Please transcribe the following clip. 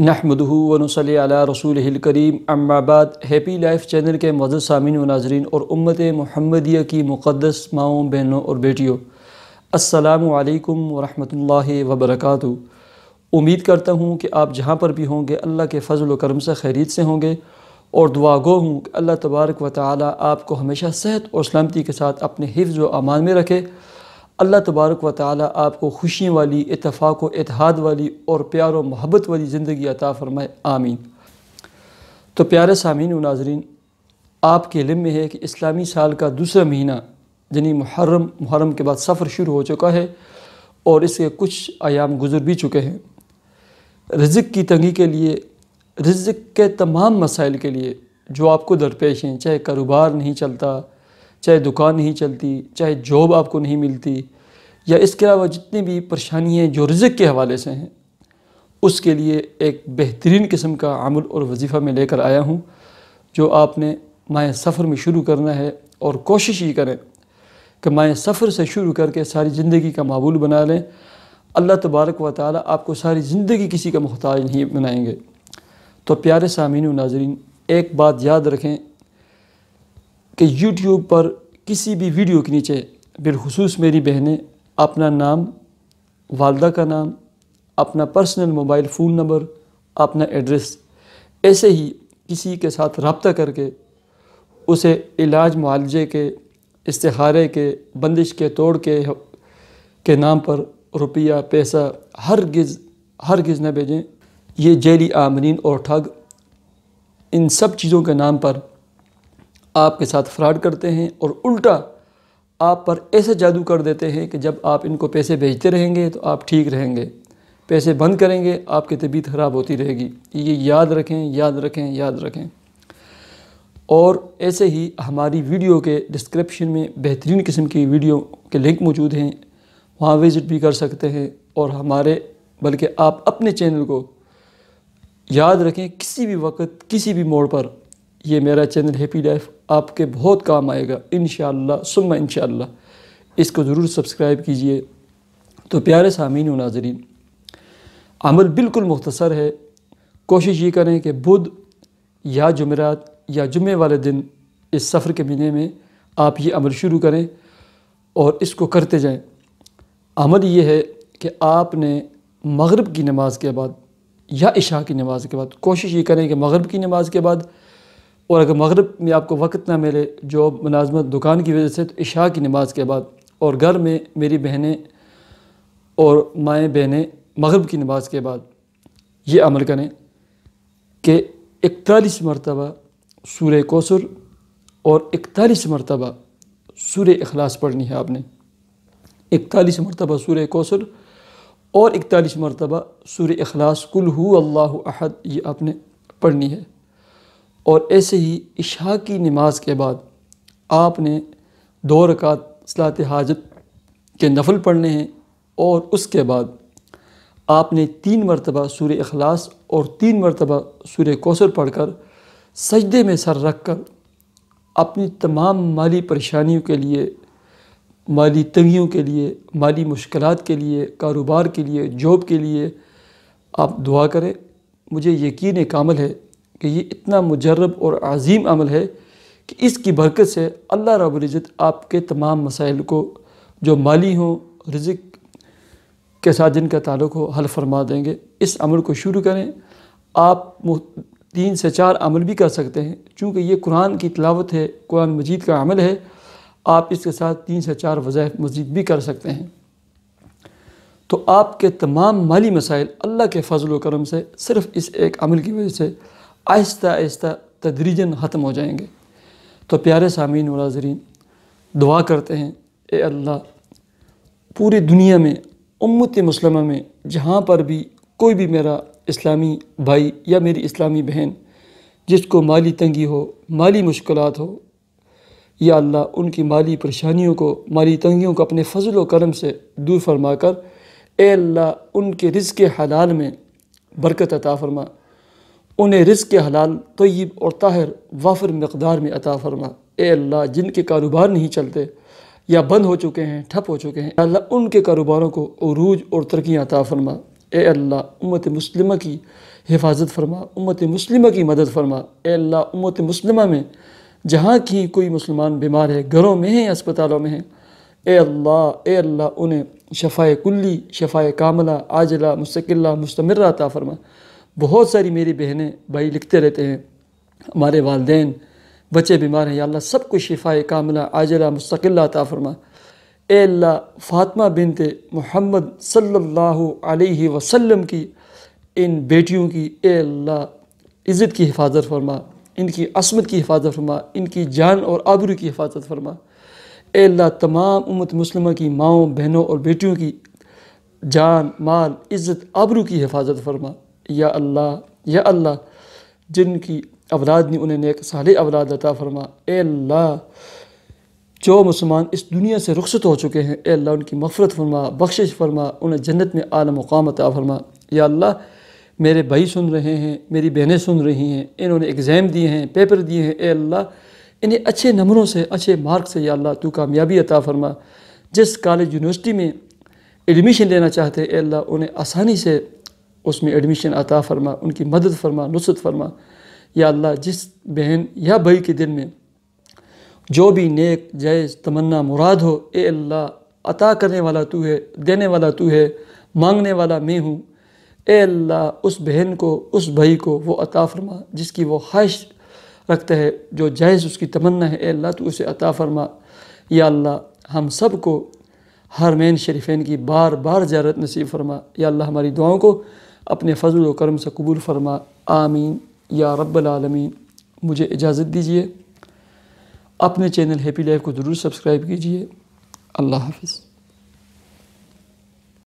نحمدہ one صلی علیٰ رسول کریم ام آباد ہیپی لائف چینل کے مدد سامعین و ناظرین اور امت محمدیہ کی مقدس ماؤں بہنوں اور بیٹیوں السلام علیکم ورحمۃ اللہ وبرکاتہ امید کرتا ہوں کہ آپ جہاں پر بھی ہوں گے اللہ کے فضل و کرم سے خیریت سے ہوں گے اور دعا گو ہوں کہ اللہ تبارک و تعالی آپ کو ہمیشہ صحت اور سلامتی کے ساتھ اپنے حفظ و امان میں رکھے اللہ تبارک و تعالی آپ کو خوشی والی اتفاق و اتحاد والی اور پیار و محبت والی زندگی عطا فرمائے آمین تو پیارے سامعین و ناظرین آپ کے علم میں ہے کہ اسلامی سال کا دوسرا مہینہ یعنی محرم محرم کے بعد سفر شروع ہو چکا ہے اور اس کے کچھ آیام گزر بھی چکے ہیں رزق کی تنگی کے لیے رزق کے تمام مسائل کے لیے جو آپ کو درپیش ہیں چاہے کاروبار نہیں چلتا چاہے دکان نہیں چلتی چاہے جاب آپ کو نہیں ملتی یا اس کے علاوہ جتنی بھی پریشانیاں جو رزق کے حوالے سے ہیں اس کے لیے ایک بہترین قسم کا عمل اور وظیفہ میں لے کر آیا ہوں جو آپ نے مائیں سفر میں شروع کرنا ہے اور کوشش یہ کریں کہ مائیں سفر سے شروع کر کے ساری زندگی کا معبول بنا لیں اللہ تبارک و تعالی آپ کو ساری زندگی کسی کا محتاج نہیں بنائیں گے تو پیارے سامعین و ناظرین ایک بات یاد رکھیں کہ یوٹیوب پر کسی بھی ویڈیو کے نیچے بالخصوص میری بہنیں اپنا نام والدہ کا نام اپنا پرسنل موبائل فون نمبر اپنا ایڈریس ایسے ہی کسی کے ساتھ رابطہ کر کے اسے علاج معالجے کے استخارے کے بندش کے توڑ کے کے نام پر روپیہ پیسہ ہرگز ہرگز نہ بھیجیں یہ جیلی آمرین اور ٹھگ ان سب چیزوں کے نام پر آپ کے ساتھ فراڈ کرتے ہیں اور الٹا آپ پر ایسے جادو کر دیتے ہیں کہ جب آپ ان کو پیسے بھیجتے رہیں گے تو آپ ٹھیک رہیں گے پیسے بند کریں گے آپ کی طبیعت خراب ہوتی رہے گی یہ یاد رکھیں یاد رکھیں یاد رکھیں اور ایسے ہی ہماری ویڈیو کے ڈسکرپشن میں بہترین قسم کی ویڈیو کے لنک موجود ہیں وہاں وزٹ بھی کر سکتے ہیں اور ہمارے بلکہ آپ اپنے چینل کو یاد رکھیں کسی بھی وقت کسی بھی موڑ پر یہ میرا چینل ہیپی لائف آپ کے بہت کام آئے گا انشاءاللہ سمہ انشاءاللہ اس کو ضرور سبسکرائب کیجئے تو پیارے سامعین و ناظرین عمل بالکل مختصر ہے کوشش یہ کریں کہ بدھ یا جمعرات یا جمعے والے دن اس سفر کے مینے میں آپ یہ عمل شروع کریں اور اس کو کرتے جائیں عمل یہ ہے کہ آپ نے مغرب کی نماز کے بعد یا عشاء کی نماز کے بعد کوشش یہ کریں کہ مغرب کی نماز کے بعد اور اگر مغرب میں آپ کو وقت نہ ملے جو ملازمت دکان کی وجہ سے تو عشاء کی نماز کے بعد اور گھر میں میری بہنیں اور مائیں بہنیں مغرب کی نماز کے بعد یہ عمل کریں کہ اکتالیس مرتبہ سورہ کوسر اور اکتالیس مرتبہ سورہ اخلاص پڑھنی ہے آپ نے اکتالیس مرتبہ سورہ کوسر اور اکتالیس مرتبہ سورہ اخلاص کل ہو اللہ احد یہ آپ نے پڑھنی ہے اور ایسے ہی عشاء کی نماز کے بعد آپ نے دو رکعت اصلاح حاجت کے نفل پڑھنے ہیں اور اس کے بعد آپ نے تین مرتبہ سور اخلاص اور تین مرتبہ سور کوثر پڑھ کر سجدے میں سر رکھ کر اپنی تمام مالی پریشانیوں کے لیے مالی تنگیوں کے لیے مالی مشکلات کے لیے کاروبار کے لیے جاب کے لیے آپ دعا کریں مجھے یقین کامل ہے کہ یہ اتنا مجرب اور عظیم عمل ہے کہ اس کی برکت سے اللہ رب العزت آپ کے تمام مسائل کو جو مالی ہوں رزق کے ساتھ جن کا تعلق ہو حل فرما دیں گے اس عمل کو شروع کریں آپ تین سے چار عمل بھی کر سکتے ہیں چونکہ یہ قرآن کی تلاوت ہے قرآن مجید کا عمل ہے آپ اس کے ساتھ تین سے چار وظائف مزید بھی کر سکتے ہیں تو آپ کے تمام مالی مسائل اللہ کے فضل و کرم سے صرف اس ایک عمل کی وجہ سے آہستہ آہستہ تدریجن ختم ہو جائیں گے تو پیارے سامعین ناظرین دعا کرتے ہیں اے اللہ پوری دنیا میں امت مسلمہ میں جہاں پر بھی کوئی بھی میرا اسلامی بھائی یا میری اسلامی بہن جس کو مالی تنگی ہو مالی مشکلات ہو یا اللہ ان کی مالی پریشانیوں کو مالی تنگیوں کو اپنے فضل و کرم سے دور فرما کر اے اللہ ان کے رزق حلال میں برکت عطا فرما انہیں رزق کے حلال طیب اور طاہر وافر مقدار میں عطا فرما اے اللہ جن کے کاروبار نہیں چلتے یا بند ہو چکے ہیں ٹھپ ہو چکے ہیں اللہ ان کے کاروباروں کو عروج اور ترقی عطا فرما اے اللہ امت مسلمہ کی حفاظت فرما امت مسلمہ کی مدد فرما اے اللہ امت مسلمہ میں جہاں کی کوئی مسلمان بیمار ہے گھروں میں ہیں اسپتالوں میں ہیں اے اللہ اے اللہ انہیں شفائے کلی شفائے کاملہ عاجلہ مستقلہ مستمرہ عطا فرما بہت ساری میری بہنیں بھائی لکھتے رہتے ہیں ہمارے والدین بچے بیمار ہیں یا اللہ سب کو شفا کاملہ عاجلہ مستقلہ عطا فرما اے اللہ فاطمہ بنت محمد صلی اللہ علیہ وسلم کی ان بیٹیوں کی اے اللہ عزت کی حفاظت فرما ان کی عصمت کی حفاظت فرما ان کی جان اور آبرو کی حفاظت فرما اے اللہ تمام امت مسلمہ کی ماؤں بہنوں اور بیٹیوں کی جان مال عزت آبرو کی حفاظت فرما یا اللہ یا اللہ جن کی اولاد نے انہیں نیک صالح اولاد عطا فرما اے اللہ جو مسلمان اس دنیا سے رخصت ہو چکے ہیں اے اللہ ان کی مغفرت فرما بخشش فرما انہیں جنت میں عالم مقام عطا فرما یا اللہ میرے بھائی سن رہے ہیں میری بہنیں سن رہی ہیں انہوں نے اگزام دیے ہیں پیپر دیے ہیں اے اللہ انہیں اچھے نمبروں سے اچھے مارک سے یا اللہ تو کامیابی عطا فرما جس کالج یونیورسٹی میں ایڈمیشن لینا چاہتے اے اللہ انہیں آسانی سے اس میں ایڈمیشن عطا فرما ان کی مدد فرما نصد فرما یا اللہ جس بہن یا بھائی کے دل میں جو بھی نیک جائز تمنا مراد ہو اے اللہ عطا کرنے والا تو ہے دینے والا تو ہے مانگنے والا میں ہوں اے اللہ اس بہن کو اس بھائی کو وہ عطا فرما جس کی وہ خواہش رکھتا ہے جو جائز اس کی تمنا ہے اے اللہ تو اسے عطا فرما یا اللہ ہم سب کو ہر مین شریفین کی بار بار زیارت نصیب فرما یا اللہ ہماری دعاؤں کو اپنے فضل و کرم سے قبول فرما آمین یا رب العالمین مجھے اجازت دیجیے اپنے چینل ہیپی لائف کو ضرور سبسکرائب کیجیے اللہ حافظ